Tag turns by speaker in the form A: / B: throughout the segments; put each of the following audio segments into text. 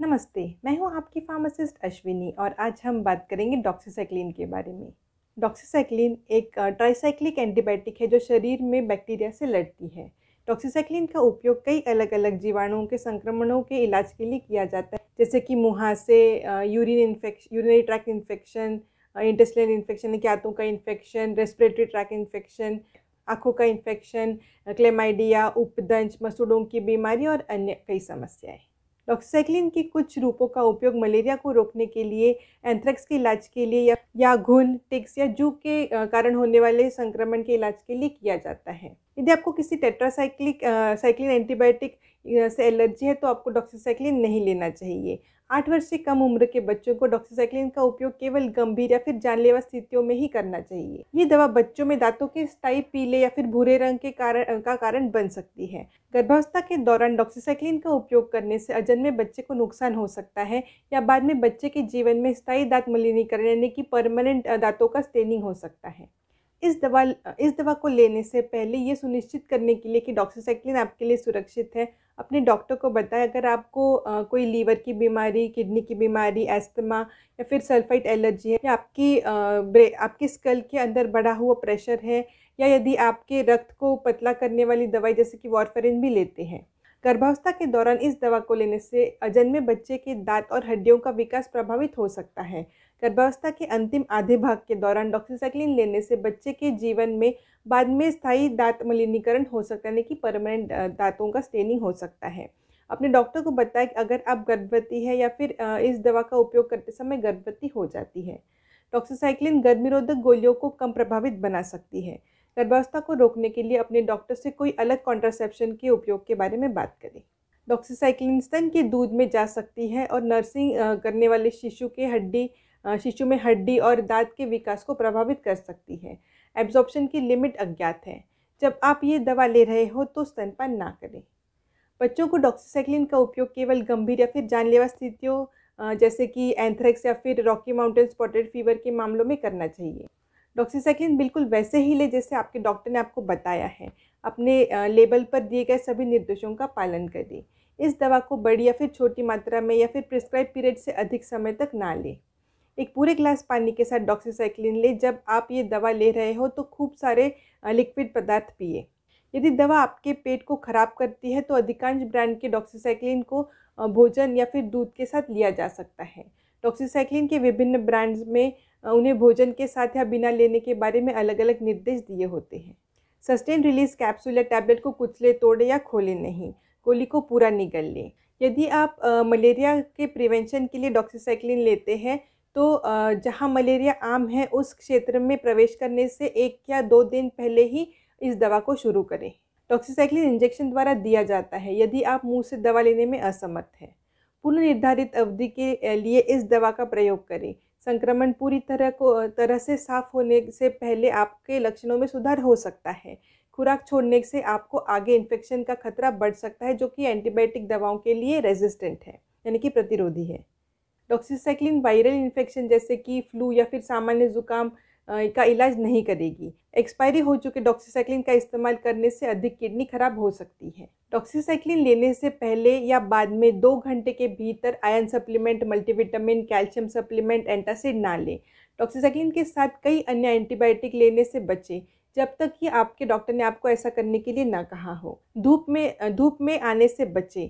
A: नमस्ते मैं हूं आपकी फार्मासिस्ट अश्विनी और आज हम बात करेंगे डॉक्सीसाइक्लिन के बारे में डॉक्सीसाइक्लिन एक ट्राइसाइक्लिक एंटीबायोटिक है जो शरीर में बैक्टीरिया से लड़ती है डॉक्सीसाइक्लिन का उपयोग कई अलग अलग जीवाणुओं के संक्रमणों के इलाज के लिए किया जाता है जैसे कि मुहासे urine infection urinary tract infection intestinal infection के आंतों का इन्फेक्शन रेस्पिरेटरी ट्रैक इन्फेक्शन आँखों का इन्फेक्शन क्लेमाइडिया उपदंश मसूड़ों की बीमारी और अन्य कई समस्याएं डॉक्सैक्लिन के कुछ रूपों का उपयोग मलेरिया को रोकने के लिए एंथ्रेक्स के इलाज के लिए या या घुन टिक्स या जू के कारण होने वाले संक्रमण के इलाज के लिए किया जाता है यदि आपको किसी टेट्रासाइक्लिक साइक्लिन एंटीबायोटिक से एलर्जी है तो आपको डॉक्सीसाइक्लिन नहीं लेना चाहिए आठ वर्ष से कम उम्र के बच्चों को डॉक्सीसाइक्लिन का उपयोग केवल गंभीर या फिर जानलेवा स्थितियों में ही करना चाहिए ये दवा बच्चों में दांतों के स्थायी पीले या फिर भूरे रंग के कारण का कारण बन सकती है गर्भावस्था के दौरान डॉक्सीसाइक्लिन का उपयोग करने से अजन्मे बच्चे को नुकसान हो सकता है या बाद में बच्चे के जीवन में स्थायी दांत मलिनीकरण यानी कि परमानेंट दांतों का स्टेनिंग हो सकता है इस दवा इस दवा को लेने से पहले ये सुनिश्चित करने के लिए कि डॉक्सीसाइक्लिन आपके लिए सुरक्षित है अपने डॉक्टर को बताएं अगर आपको आ, कोई लीवर की बीमारी किडनी की बीमारी एस्तमा या फिर सल्फाइट एलर्जी है या आपकी आ, आपकी स्कल के अंदर बढ़ा हुआ प्रेशर है या यदि आपके रक्त को पतला करने वाली दवाई जैसे कि वॉरफेरिन भी लेते हैं गर्भावस्था के दौरान इस दवा को लेने से अजन्मे बच्चे के दांत और हड्डियों का विकास प्रभावित हो सकता है गर्भावस्था के अंतिम आधे भाग के दौरान डॉक्सीसाइक्लिन लेने से बच्चे के जीवन में बाद में स्थायी दांत मलिनीकरण हो सकता है यानी कि परमानेंट दांतों का स्टेनिंग हो सकता है अपने डॉक्टर को बताएं कि अगर आप गर्भवती है या फिर इस दवा का उपयोग करते समय गर्भवती हो जाती है डॉक्सीसाइक्लिन गर्मीरोधक गोलियों को कम प्रभावित बना सकती है गर्भावस्था को रोकने के लिए अपने डॉक्टर से कोई अलग कॉन्ट्रासेप्शन के उपयोग के बारे में बात करें डॉक्सीसाइक्लिन स्तन के दूध में जा सकती है और नर्सिंग करने वाले शिशु के हड्डी शिशु में हड्डी और दांत के विकास को प्रभावित कर सकती है एब्जॉर्प्शन की लिमिट अज्ञात है जब आप ये दवा ले रहे हो तो स्तनपान ना करें बच्चों को डॉक्सीसाइक्लिन का उपयोग केवल गंभीर या फिर जानलेवा स्थितियों जैसे कि एंथ्रेक्स या फिर रॉकी माउंटेन स्पॉटेड फीवर के मामलों में करना चाहिए डॉक्सीसाइक्लिन बिल्कुल वैसे ही ले जैसे आपके डॉक्टर ने आपको बताया है अपने लेबल पर दिए गए सभी निर्देशों का पालन करें इस दवा को बड़ी या फिर छोटी मात्रा में या फिर प्रिस्क्राइब पीरियड से अधिक समय तक ना लें एक पूरे ग्लास पानी के साथ डॉक्सीसाइक्लिन ले जब आप ये दवा ले रहे हो तो खूब सारे लिक्विड पदार्थ पिए यदि दवा आपके पेट को ख़राब करती है तो अधिकांश ब्रांड के डॉक्सीसाइक्लिन को भोजन या फिर दूध के साथ लिया जा सकता है डॉक्सीसाइक्लिन के विभिन्न ब्रांड्स में उन्हें भोजन के साथ या बिना लेने के बारे में अलग अलग निर्देश दिए होते हैं सस्टेन रिलीज कैप्सूल या टैबलेट को कुचले तोड़े या खोले नहीं गोली को पूरा निगल लें यदि आप आ, मलेरिया के प्रिवेंशन के लिए डॉक्सीसाइक्लिन लेते हैं तो जहाँ मलेरिया आम है उस क्षेत्र में प्रवेश करने से एक या दो दिन पहले ही इस दवा को शुरू करें टॉक्सीसाइक्लिन इंजेक्शन द्वारा दिया जाता है यदि आप मुंह से दवा लेने में असमर्थ हैं पूर्ण निर्धारित अवधि के लिए इस दवा का प्रयोग करें संक्रमण पूरी तरह को तरह से साफ होने से पहले आपके लक्षणों में सुधार हो सकता है खुराक छोड़ने से आपको आगे इन्फेक्शन का खतरा बढ़ सकता है जो कि एंटीबायोटिक दवाओं के लिए रेजिस्टेंट है यानी कि प्रतिरोधी है डॉक्सीसाइक्लिन वायरल इन्फेक्शन जैसे कि फ्लू या फिर सामान्य जुकाम का इलाज नहीं करेगी एक्सपायरी हो चुके डॉक्सीसाइक्लिन का इस्तेमाल करने से अधिक किडनी खराब हो सकती है डॉक्सीसाइक्लिन लेने से पहले या बाद में दो घंटे के भीतर iron supplement multivitamin calcium supplement antacid ना लें डॉक्सीसाइक्लिन के साथ कई अन्य एंटीबायोटिक लेने से बचें जब तक कि आपके डॉक्टर ने आपको ऐसा करने के लिए ना कहा हो धूप में धूप में आने से बचें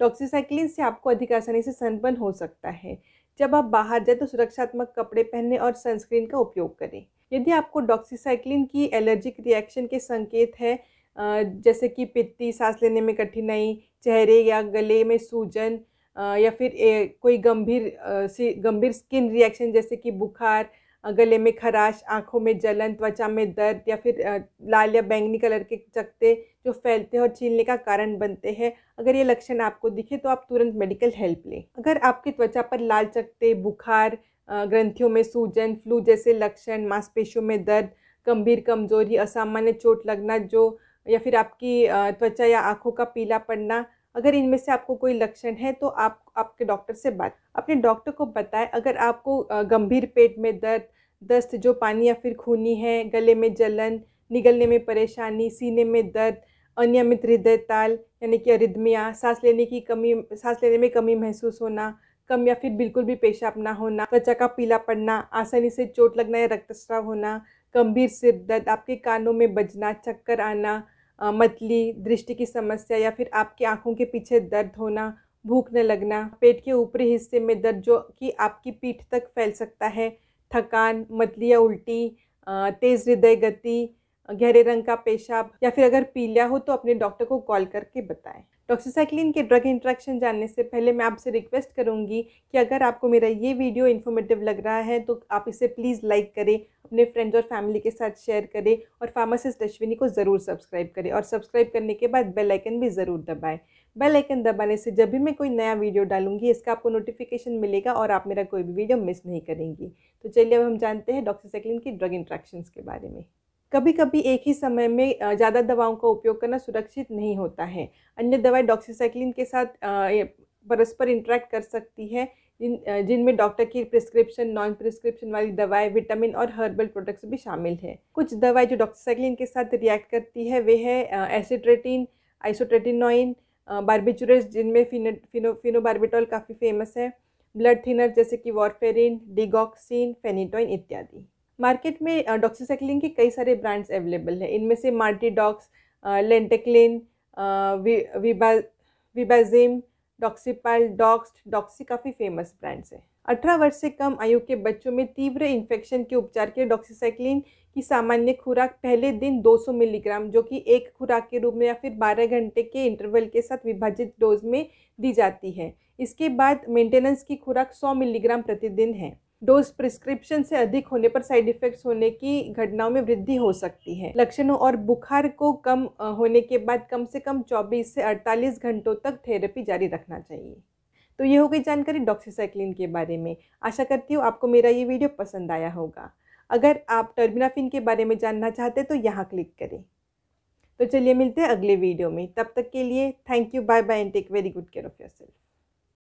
A: डॉक्सीसाइक्लिन से आपको अधिक आसानी से सनबर्न हो सकता है जब आप बाहर जाए तो सुरक्षात्मक कपड़े पहनने और सनस्क्रीन का उपयोग करें यदि आपको डॉक्सीसाइक्लिन की एलर्जिक रिएक्शन के संकेत है जैसे कि पित्ती सांस लेने में कठिनाई चेहरे या गले में सूजन या फिर कोई गंभीर गंभीर स्किन रिएक्शन जैसे कि बुखार गले में खराश आंखों में जलन त्वचा में दर्द या फिर लाल या बैंगनी कलर के चकते जो फैलते हैं और छीलने का कारण बनते हैं अगर ये लक्षण आपको दिखे तो आप तुरंत मेडिकल हेल्प लें अगर आपकी त्वचा पर लाल चकते बुखार ग्रंथियों में सूजन फ्लू जैसे लक्षण मांसपेशियों में दर्द गंभीर कमजोरी असामान्य चोट लगना जो या फिर आपकी त्वचा या आँखों का पीला पड़ना अगर इनमें से आपको कोई लक्षण है तो आप आपके डॉक्टर से बात अपने डॉक्टर को बताएं अगर आपको गंभीर पेट में दर्द दस्त जो पानी या फिर खूनी है गले में जलन निगलने में परेशानी सीने में दर्द अनियमित हृदय ताल यानी कि अरिदमिया सांस लेने की कमी सांस लेने में कमी महसूस होना कम या फिर बिल्कुल भी पेशाब ना होना त्वचा का पीला पड़ना आसानी से चोट लगना या रक्तस्राव होना गंभीर सिर दर्द आपके कानों में बजना चक्कर आना मतली दृष्टि की समस्या या फिर आपकी आँखों के पीछे दर्द होना भूख न लगना पेट के ऊपरी हिस्से में दर्द जो कि आपकी पीठ तक फैल सकता है थकान मतली या उल्टी तेज़ हृदय गति गहरे रंग का पेशाब या फिर अगर लिया हो तो अपने डॉक्टर को कॉल करके बताएं टॉक्सीसाइक्लिन के ड्रग इंट्रैक्शन जानने से पहले मैं आपसे रिक्वेस्ट करूंगी कि अगर आपको मेरा ये वीडियो इन्फॉर्मेटिव लग रहा है तो आप इसे प्लीज़ लाइक करें अपने फ्रेंड्स और फैमिली के साथ शेयर करें और फार्मासिस्ट अश्विनी को ज़रूर सब्सक्राइब करें और सब्सक्राइब करने के बाद बेल आइकन भी ज़रूर दबाएँ बेल आइकन दबाने से जब भी मैं कोई नया वीडियो डालूंगी इसका आपको नोटिफिकेशन मिलेगा और आप मेरा कोई भी वीडियो मिस नहीं करेंगी तो चलिए अब हम जानते हैं डॉक्सीसाइक्लिन की ड्रग इंट्रैक्शन के बारे में कभी कभी एक ही समय में ज़्यादा दवाओं का उपयोग करना सुरक्षित नहीं होता है अन्य दवाएं डॉक्सीसाइक्लिन के साथ परस्पर इंटरेक्ट कर सकती है जिन जिनमें डॉक्टर की प्रिस्क्रिप्शन नॉन प्रिस्क्रिप्शन वाली दवाएं विटामिन और हर्बल प्रोडक्ट्स भी शामिल हैं कुछ दवाएं जो डॉक्सीसाइक्लिन के साथ रिएक्ट करती है वे है एसिड्रेटिन आइसोट्रेटिनोइन बारबिचुरस जिनमें फिनो फिनो काफ़ी फेमस है ब्लड थिनर जैसे कि वॉरफेरिन डिगॉक्सिन फेनिटोइन इत्यादि मार्केट में डॉक्सीसाइक्लिन के कई सारे ब्रांड्स अवेलेबल हैं इनमें से Martidox Lenteclin Viba Vibazim Doxypal Dox Doxy काफ़ी फेमस ब्रांड्स हैं अठारह वर्ष से कम आयु के बच्चों में तीव्र इन्फेक्शन के उपचार के डॉक्सीसाइक्लिन की सामान्य खुराक पहले दिन 200 मिलीग्राम जो कि एक खुराक के रूप में या फिर 12 घंटे के इंटरवल के साथ विभाजित डोज में दी जाती है इसके बाद मेंटेनेंस की खुराक 100 मिलीग्राम प्रतिदिन है डोज प्रिस्क्रिप्शन से अधिक होने पर साइड इफेक्ट्स होने की घटनाओं में वृद्धि हो सकती है लक्षणों और बुखार को कम होने के बाद कम से कम 24 से 48 घंटों तक थेरेपी जारी रखना चाहिए तो ये हो गई जानकारी डॉक्सीसाइक्लिन के बारे में आशा करती हूँ आपको मेरा ये वीडियो पसंद आया होगा अगर आप टर्मिनाफिन के बारे में जानना चाहते तो यहाँ क्लिक करें तो चलिए मिलते हैं अगले वीडियो में तब तक के लिए thank you bye bye and take very good care of your self